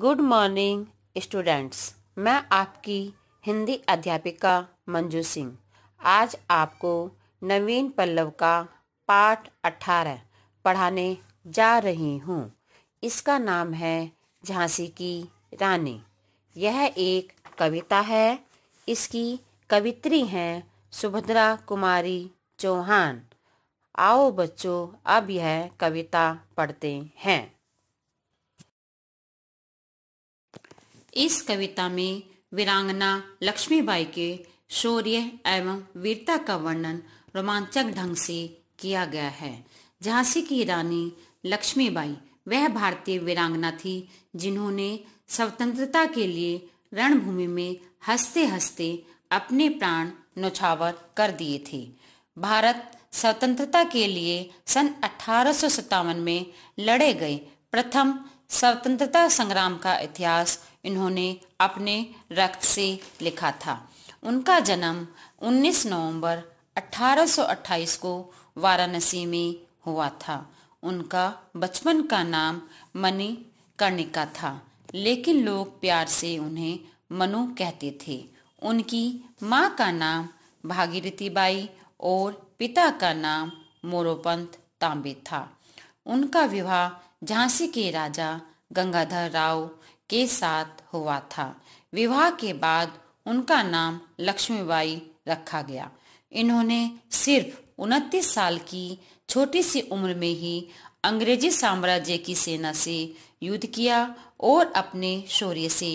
good morning students मैं आपकी हिंदी अध्यापिका मंजू सिंह आज आपको नवीन पल्लव का पाठ अठारह पढ़ाने जा रही हूँ इसका नाम है झांसी की रानी यह एक कविता है इसकी कवित्री हैं सुभद्रा कुमारी चौहान आओ बच्चों अब यह कविता पढ़ते हैं इस कविता में वीरांगना लक्ष्मीबाई के शौर्य एवं वीरता का वर्णन रोमांचक ढंग से किया गया है झांसी की रानी लक्ष्मीबाई वह भारतीय वीरांगना थी जिन्होंने स्वतंत्रता के लिए रणभूमि में हंसते हंसते अपने प्राण नौछावर कर दिए थे भारत स्वतंत्रता के लिए सन अठारह में लड़े गए प्रथम स्वतंत्रता संग्राम का इतिहास इन्होंने अपने रक्त से लिखा था उनका जन्म 19 नवंबर 1828 को वाराणसी में हुआ था उनका बचपन का नाम मनी कर्णिका था लेकिन लोग प्यार से उन्हें मनु कहते थे उनकी माँ का नाम भागीरथी बाई और पिता का नाम मोरोपंत तांबे था उनका विवाह झांसी के राजा गंगाधर राव के साथ हुआ था विवाह के बाद उनका नाम लक्ष्मीबाई रखा गया इन्होंने सिर्फ उनतीस साल की छोटी सी उम्र में ही अंग्रेजी साम्राज्य की सेना से युद्ध किया और अपने शौर्य से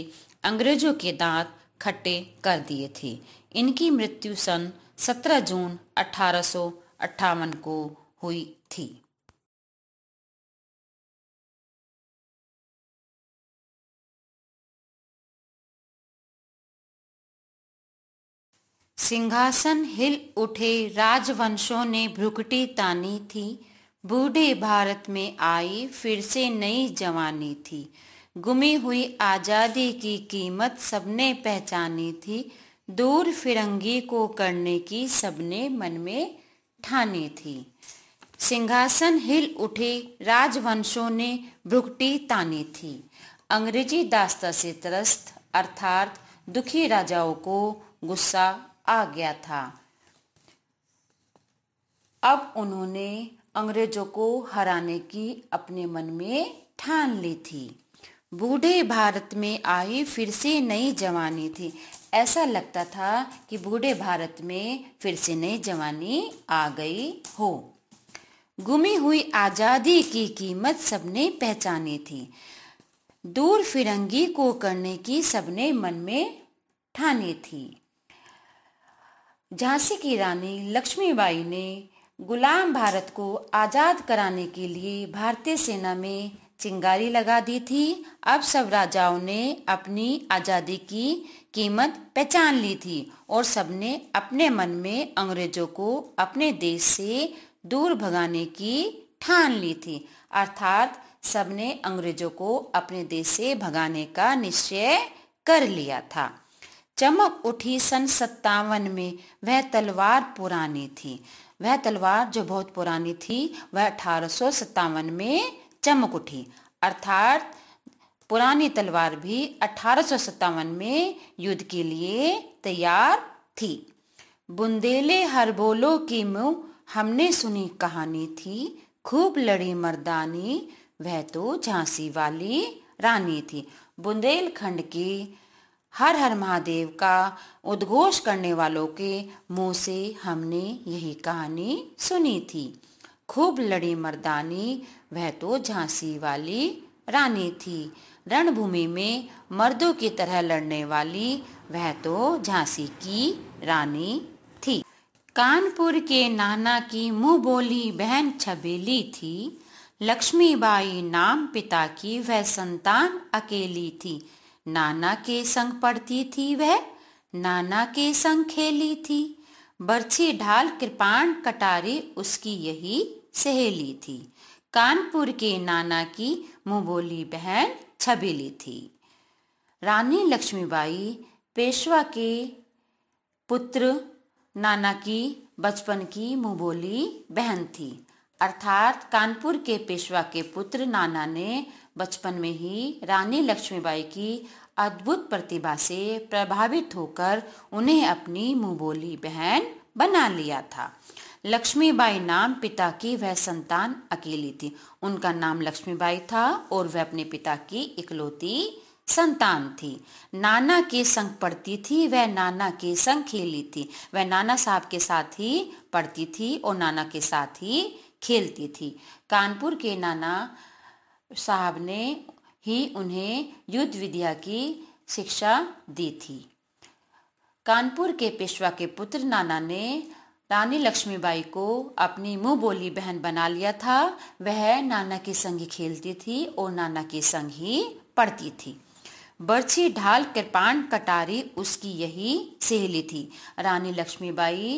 अंग्रेजों के दांत खट्टे कर दिए थे इनकी मृत्यु सन 17 जून अठारह को हुई थी सिंहासन हिल उठे राजवंशों ने भ्रुकटी तानी थी बूढ़े भारत में आई फिर से नई जवानी थी गुमी हुई आज़ादी की कीमत सबने पहचानी थी दूर फिरंगी को करने की सबने मन में ठानी थी सिंहासन हिल उठे राजवंशों ने भ्रुकटी तानी थी अंग्रेजी दास्ता से त्रस्त अर्थात दुखी राजाओं को गुस्सा आ गया था अब उन्होंने अंग्रेजों को हराने की अपने मन में ठान ली थी बूढ़े भारत में आई फिर से नई जवानी थी ऐसा लगता था कि बूढ़े भारत में फिर से नई जवानी आ गई हो गुमी हुई आज़ादी की कीमत सबने पहचानी थी दूर फिरंगी को करने की सबने मन में ठानी थी झांसी की रानी लक्ष्मीबाई ने गुलाम भारत को आज़ाद कराने के लिए भारतीय सेना में चिंगारी लगा दी थी अब सब राजाओं ने अपनी आज़ादी की कीमत पहचान ली थी और सबने अपने मन में अंग्रेजों को अपने देश से दूर भगाने की ठान ली थी अर्थात सबने अंग्रेजों को अपने देश से भगाने का निश्चय कर लिया था चमक उठी सन सत्तावन में वह तलवार पुरानी थी वह तलवार जो बहुत पुरानी थी वह अठारह में चमक उठी अर्थात पुरानी तलवार भी अठारह में युद्ध के लिए तैयार थी बुंदेले हरबोलो की मु हमने सुनी कहानी थी खूब लड़ी मर्दानी वह तो झांसी वाली रानी थी बुंदेलखंड की हर हर महादेव का उद्घोष करने वालों के मुंह से हमने यही कहानी सुनी थी खूब लड़ी मर्दानी वह तो झांसी वाली रानी थी रणभूमि में मर्दों की तरह लड़ने वाली वह तो झांसी की रानी थी कानपुर के नाना की मुंह बोली बहन छबेली थी लक्ष्मीबाई नाम पिता की वह संतान अकेली थी नाना के संग पढ़ती थी वह नाना के संग खेली थी बर्छी ढाल कृपाण कटारी उसकी यही सहेली थी कानपुर के नाना की मुंबोली बहन छबेली थी रानी लक्ष्मीबाई पेशवा के पुत्र नाना की बचपन की मुंबोली बहन थी अर्थात कानपुर के पेशवा के पुत्र नाना ने बचपन में ही रानी लक्ष्मीबाई की अद्भुत प्रतिभा से प्रभावित होकर उन्हें अपनी मुंहबोली बहन बना लिया था लक्ष्मीबाई नाम पिता की वह संतान अकेली थी उनका नाम लक्ष्मीबाई था और वह अपने पिता की इकलौती संतान थी नाना के संग पढ़ती थी वह नाना के संग खेली थी वह नाना साहब के साथ ही पढ़ती थी और नाना के साथ ही खेलती थी कानपुर के नाना साहब ने ही उन्हें युद्ध विद्या की शिक्षा दी थी कानपुर के पेशवा के पुत्र नाना ने रानी लक्ष्मीबाई को अपनी मुंह बोली बहन बना लिया था वह नाना के संग ही खेलती थी और नाना के संग ही पढ़ती थी बर्छी ढाल कृपाण कटारी उसकी यही सहेली थी रानी लक्ष्मीबाई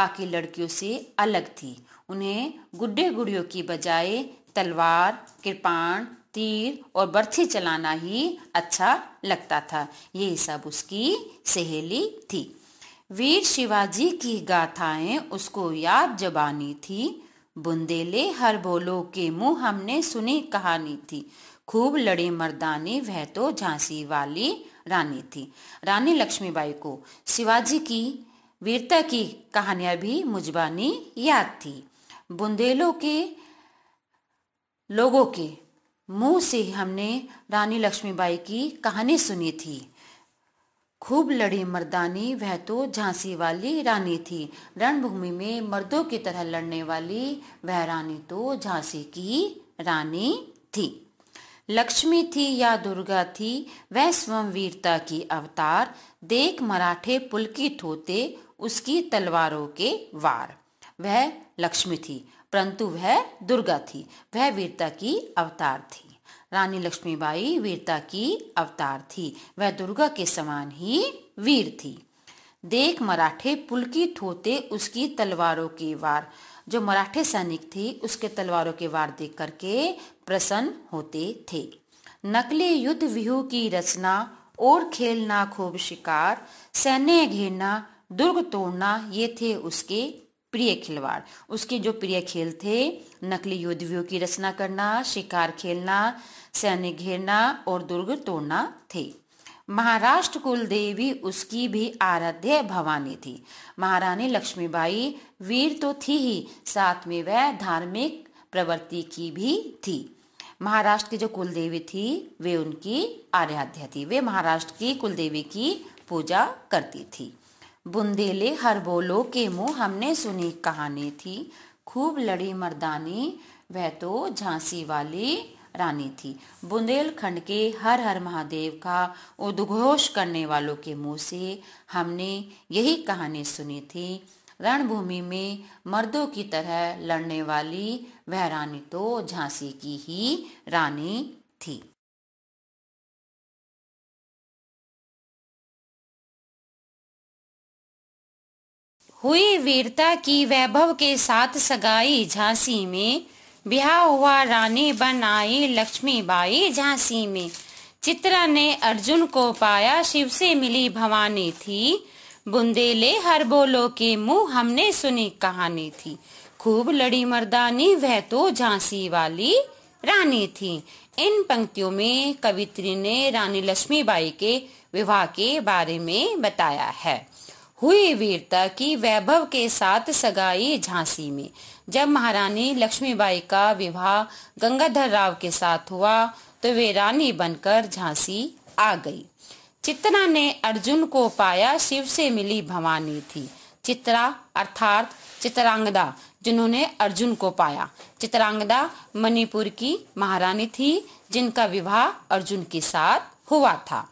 बाकी लड़कियों से अलग थी उन्हें गुड्डे गुड़ियों की बजाय तलवार कृपाण तीर और बर्थी चलाना ही अच्छा लगता था ये सब उसकी सहेली थी वीर शिवाजी की गाथाएं उसको याद जबानी थी बुंदेले हर बोलो के मुंह हमने सुनी कहानी थी खूब लड़ी मर्दानी वह तो झांसी वाली रानी थी रानी लक्ष्मीबाई को शिवाजी की वीरता की कहानियां भी मुजबानी याद थी बुंदेलो के लोगों के मुंह से हमने रानी लक्ष्मीबाई की कहानी सुनी थी खूब लड़ी मर्दानी वह तो झांसी वाली रानी थी रणभूमि में मर्दों की तरह लड़ने वाली वह रानी तो झांसी की रानी थी लक्ष्मी थी या दुर्गा थी वह स्वयं वीरता की अवतार देख मराठे पुलकित होते उसकी तलवारों के वार वह लक्ष्मी थी परंतु वह दुर्गा थी वह वीरता की अवतार थी रानी लक्ष्मीबाई वीरता की अवतार थी वह दुर्गा के समान ही वीर थी देख मराठे पुलकित होते उसकी तलवारों के वार जो मराठे सैनिक थी उसके तलवारों के वार देख करके प्रसन्न होते थे नकली युद्ध व्यूह की रचना और खेलना खूब शिकार सैन्य घेरना दुर्ग तोड़ना ये थे उसके प्रिय खिलवाड़ उसके जो प्रिय खेल थे नकली युद्धवियों की रचना करना शिकार खेलना सैन्य घेरना और दुर्ग तोड़ना थे महाराष्ट्र कुल देवी उसकी भी आराध्य भवानी थी महारानी लक्ष्मीबाई वीर तो थी ही साथ में वह धार्मिक प्रवृत्ति की भी थी महाराष्ट्र की जो कुल देवी थी वे उनकी आराध्या थी वे महाराष्ट्र की कुल देवी की पूजा करती थी बुंदेले हर बोलो के मुँह हमने सुनी कहानी थी खूब लड़ी मर्दानी वह तो झांसी वाली रानी थी बुंदेलखंड के हर हर महादेव का उद्घोष करने वालों के मुंह से हमने यही कहानी सुनी थी रणभूमि में मर्दों की तरह लड़ने वाली वह रानी तो झांसी की ही रानी थी हुई वीरता की वैभव के साथ सगाई झांसी में ब्याह हुआ रानी बन आई बाई झांसी में चित्रा ने अर्जुन को पाया शिव से मिली भवानी थी बुंदेले हर बोलो के मुंह हमने सुनी कहानी थी खूब लड़ी मर्दानी वह तो झांसी वाली रानी थी इन पंक्तियों में कवित्री ने रानी लक्ष्मीबाई के विवाह के बारे में बताया है हुई वीरता की वैभव के साथ सगाई झांसी में जब महारानी लक्ष्मीबाई का विवाह गंगाधर राव के साथ हुआ तो वे रानी बनकर झांसी आ गई चित्रा ने अर्जुन को पाया शिव से मिली भवानी थी चित्रा अर्थात चित्रांगदा जिन्होंने अर्जुन को पाया चित्रांगदा मणिपुर की महारानी थी जिनका विवाह अर्जुन के साथ हुआ था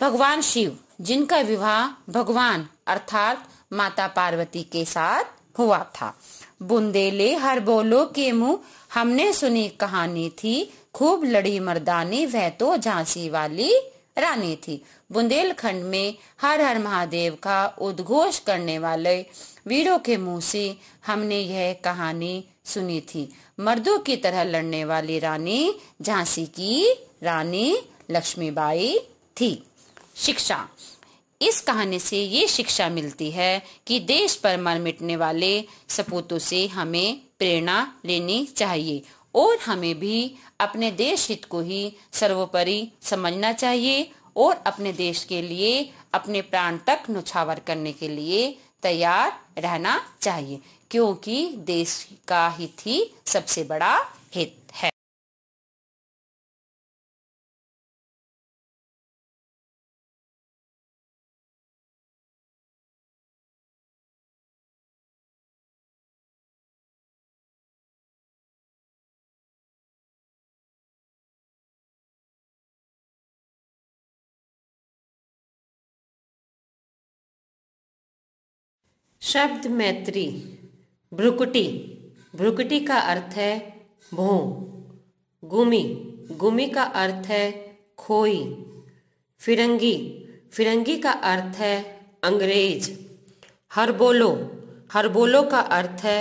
भगवान शिव जिनका विवाह भगवान अर्थात माता पार्वती के साथ हुआ था बुंदेले हर बोलो के मुंह हमने सुनी कहानी थी खूब लड़ी मर्दानी वह तो झांसी वाली रानी थी बुंदेलखंड में हर हर महादेव का उद्घोष करने वाले वीरों के मुंह से हमने यह कहानी सुनी थी मर्दों की तरह लड़ने वाली रानी झांसी की रानी लक्ष्मीबाई थी शिक्षा इस कहानी से ये शिक्षा मिलती है कि देश पर मर मिटने वाले सपूतों से हमें प्रेरणा लेनी चाहिए और हमें भी अपने देश हित को ही सर्वोपरि समझना चाहिए और अपने देश के लिए अपने प्राण तक नुछावर करने के लिए तैयार रहना चाहिए क्योंकि देश का हित ही सबसे बड़ा हित है शब्द मैत्री भ्रुकुटी भ्रुकुटी का अर्थ है भों गुमी गुमी का अर्थ है खोई फिरंगी फिरंगी का अर्थ है अंग्रेज हरबोलो हरबोलो का अर्थ है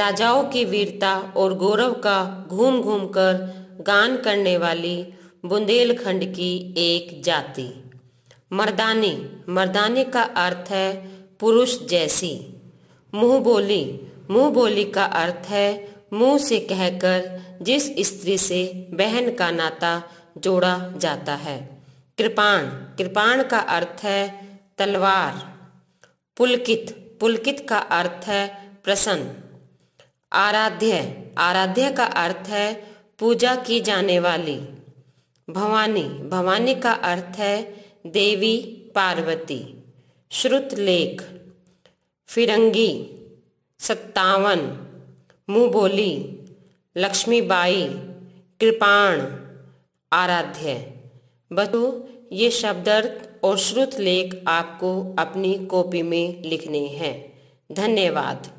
राजाओं की वीरता और गौरव का घूम घूम कर गान करने वाली बुंदेलखंड की एक जाति मर्दानी मर्दानी का अर्थ है पुरुष जैसी मुंह बोली मुंह बोली का अर्थ है मुंह से कहकर जिस स्त्री से बहन का नाता जोड़ा जाता है कृपाण कृपाण का अर्थ है तलवार पुलकित पुलकित का अर्थ है प्रसन्न आराध्य आराध्य का अर्थ है पूजा की जाने वाली भवानी भवानी का अर्थ है देवी पार्वती श्रुतलेख फिरंगी सत्तावन मुँह बोली लक्ष्मीबाई कृपाण आराध्य बच्चों ये शब्दार्थ और श्रुत लेख आपको अपनी कॉपी में लिखने हैं धन्यवाद